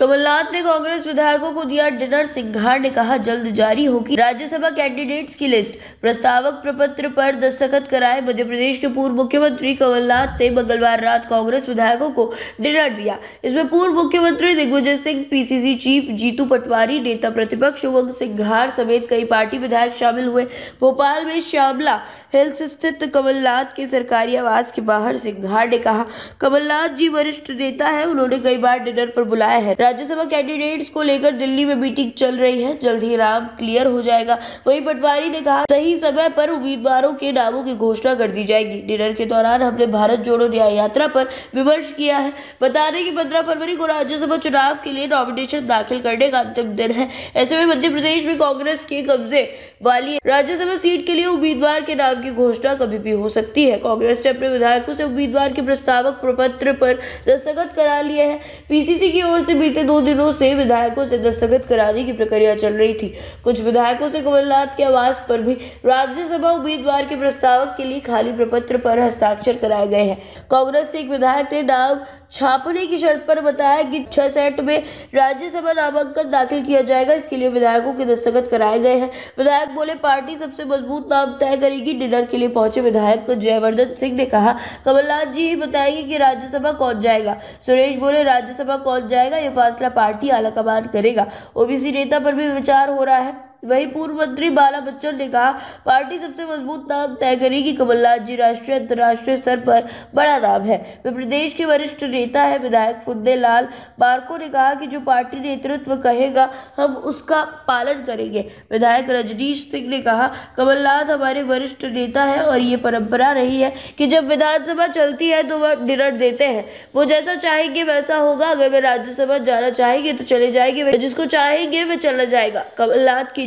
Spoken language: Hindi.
कमलनाथ ने कांग्रेस विधायकों को दिया डिनर सिंघार ने कहा जल्द जारी होगी राज्यसभा कैंडिडेट्स की लिस्ट प्रस्तावक प्रपत्र पर दस्तखत कराए मध्य प्रदेश के पूर्व मुख्यमंत्री कमलनाथ ने मंगलवार रात कांग्रेस विधायकों को डिनर दिया इसमें पूर्व मुख्यमंत्री दिग्विजय सिंह पीसीसी चीफ जीतू पटवारी नेता प्रतिपक्ष उमंग सिंघार समेत कई पार्टी विधायक शामिल हुए भोपाल में श्यामला हिल्स स्थित कमलनाथ के सरकारी आवास के बाहर सिंघार ने कहा कमलनाथ जी वरिष्ठ नेता है उन्होंने कई बार डिनर पर बुलाया है राज्यसभा कैंडिडेट्स को लेकर दिल्ली में मीटिंग चल रही है जल्द ही नाम क्लियर हो जाएगा वही पटवारी ने कहा सही समय पर उम्मीदवारों के नामों की घोषणा कर दी जाएगी डिनर के दौरान हमने भारत जोड़ो न्याय यात्रा पर विमर्श किया है बता दें कि पंद्रह फरवरी को राज्यसभा चुनाव के लिए नॉमिनेशन दाखिल करने का अंतिम दिन है ऐसे में मध्य प्रदेश में कांग्रेस के कब्जे वाली राज्यसभा सीट के लिए उम्मीदवार के नाम की घोषणा कभी भी हो सकती है कांग्रेस ने अपने विधायकों से उम्मीदवार के प्रस्तावक प्रपत्र पर दस्तखत करा लिए हैं पीसीसी की ओर से बीते बीते दो दिनों से विधायकों से दस्तखत कराने की प्रक्रिया चल रही थी कुछ विधायकों से कमलनाथ के आवास पर भी राज्यसभा उम्मीदवार के प्रस्तावक के लिए खाली प्रपत्र पर हस्ताक्षर कराए गए हैं कांग्रेस से एक विधायक ने नाम छापने की शर्त पर बताया कि छह सेट में राज्यसभा नामांकन दाखिल किया जाएगा इसके लिए विधायकों के दस्तखत कराए गए हैं विधायक बोले पार्टी सबसे मजबूत नाम तय करेगी डिनर के लिए पहुंचे विधायक जयवर्धन सिंह ने कहा कमलनाथ जी ही बताएगी कि राज्यसभा कौन जाएगा सुरेश बोले राज्यसभा कौन जाएगा यह फैसला पार्टी आलाकमान करेगा ओबीसी नेता पर भी विचार हो रहा है वही पूर्व मंत्री बाला बच्चन ने कहा पार्टी सबसे मजबूत नाम तय करेगी कमलनाथ जी राष्ट्रीय अंतर्राष्ट्रीय स्तर पर बड़ा नाम है वे प्रदेश के वरिष्ठ नेता है विधायक फुंदे लाल बारको ने कहा कि जो पार्टी नेतृत्व कहेगा हम उसका पालन करेंगे विधायक रजनीश सिंह ने कहा कमलनाथ हमारे वरिष्ठ नेता है और ये परंपरा रही है कि जब विधानसभा चलती है तो वह डिनर देते हैं वो जैसा चाहेंगे वैसा होगा अगर वे राज्यसभा जाना चाहेंगे तो चले जाएंगे जिसको चाहेंगे वह चला जाएगा कमलनाथ की